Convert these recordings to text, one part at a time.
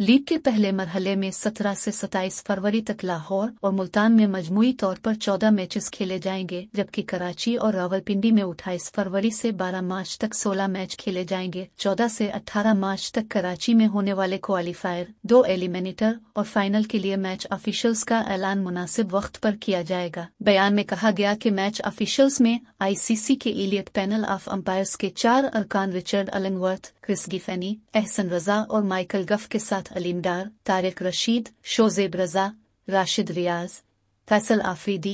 league के पहले मरहले में 17 से 27 फरवरी तक लाहौर और मुल्तान में मजमुई तौर पर 14 मैचेस खेले जाएंगे जबकि कराची और रावलपिंडी में 28 फरवरी से 12 मार्च तक 16 मैच खेले जाएंगे 14 से 18 मार्च तक कराची में होने वाले क्वालिफायर दो एलिमिनेटर और फाइनल के लिए मैच ऑफिशियल्स का ऐलान मुनासिब वक्त पर किया जाएगा बयान में कहा गया कि मैच ऑफिशियल्स में आईसीसी के इलियट पैनल ऑफ अम्पायर्स के चार अरकान Richard Illingworth Chris Gaffaney Ahsan Raza और माइकल गफ के साथ Dar Tariq Rashid Shozab Raza Rashid Riaz Faisal Afridi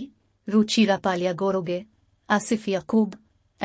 Ruchira Palliyaguruge Asif Yaqoob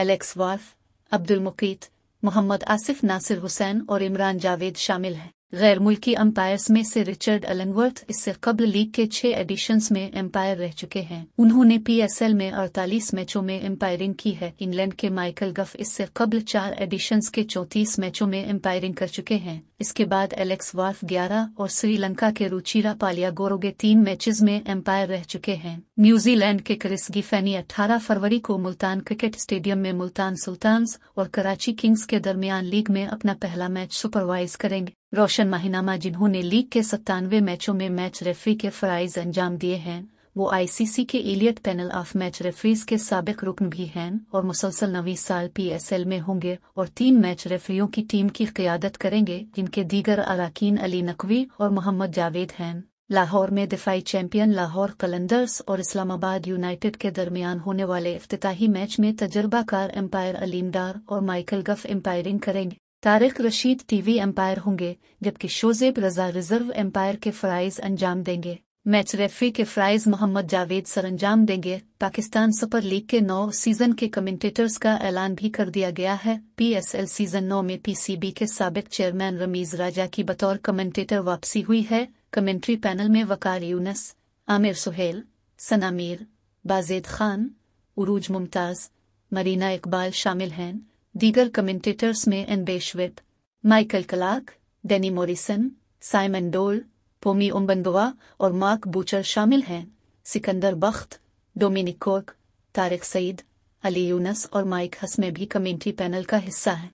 Alex Wharf Abdul Muqeet Mohammad Asif Nasir Hussain और इमरान जावेद शामिल हैं गैर मुल्की अम्पायर में से रिचर्ड अलनवर्थ इससे कबल लीग के छह एडिशंस में एम्पायर रह चुके हैं उन्होंने पीएसएल में 48 मैचों में एम्पायरिंग की है इंग्लैंड के माइकल गफ इससे कबल चार एडिशंस के चौतीस मैचों में एम्पायरिंग कर चुके हैं इसके बाद एलेक्स वार्फ 11 और श्रीलंका के रुचिरा गोरोगे तीन मैच में एम्पायर रह चुके हैं न्यूजीलैंड के क्रिस गिफेनी अठारह फरवरी को मुल्तान क्रिकेट स्टेडियम में मुल्तान सुल्तान और कराची किंग्स के दरमियान लीग में अपना पहला मैच सुपरवाइज करेंगे रोशन माहिनामा जिन्होंने लीग के सत्तानवे मैचों में मैच रेफरी के फ़राइज अंजाम दिए हैं वो आईसीसी के elite panel of match referees के सबक रुकन भी हैं और मुसलसल नवी साल पीएसएल में होंगे और तीन मैच रेफरियों की टीम की क्यादत करेंगे जिनके दीगर अराकीन अली नकवी और मोहम्मद जावेद हैं लाहौर में दिफाई चैंपियन लाहौर कलंदर्स और इस्लामाबाद यूनाइटेड के दरमियान होने वाले अफ्ताही मैच में तजर्बाकार एम्पायर अलीमदार और माइकल गफ एम्पायरिंग करेंगे तारिक रशीद टीवी एम्पायर होंगे जबकि शोजेब रजा रिजर्व एम्पायर के फ़राइज़ अंजाम देंगे मैच रेफरी के फ़राइज़ मोहम्मद जावेद सर अंजाम देंगे पाकिस्तान सुपर लीग के नौ सीज़न के कमेंटेटर्स का ऐलान भी कर दिया गया है पीएसएल सीज़न नौ में पीसीबी के सबक चेयरमैन रमीज़ राजा की बतौर कमेंटेटर वापसी हुई है कमेंट्री पैनल में वकार यूनस आमिर सुहेल सनामीर बाजेद खान उरूज मुमताज़ मरीना इकबाल शामिल हैं दीगर कमेंटेटर्स में एन Beshwip, माइकल कलाक डेनी मोरिसन साइमन डोल पोमी ओम्बनबवा और मार्क बूचर शामिल हैं सिकंदर बख्त डोमिनिक कोर्क तारिक सईद अली यूनस और माइक हस में भी कमेंट्री पैनल का हिस्सा हैं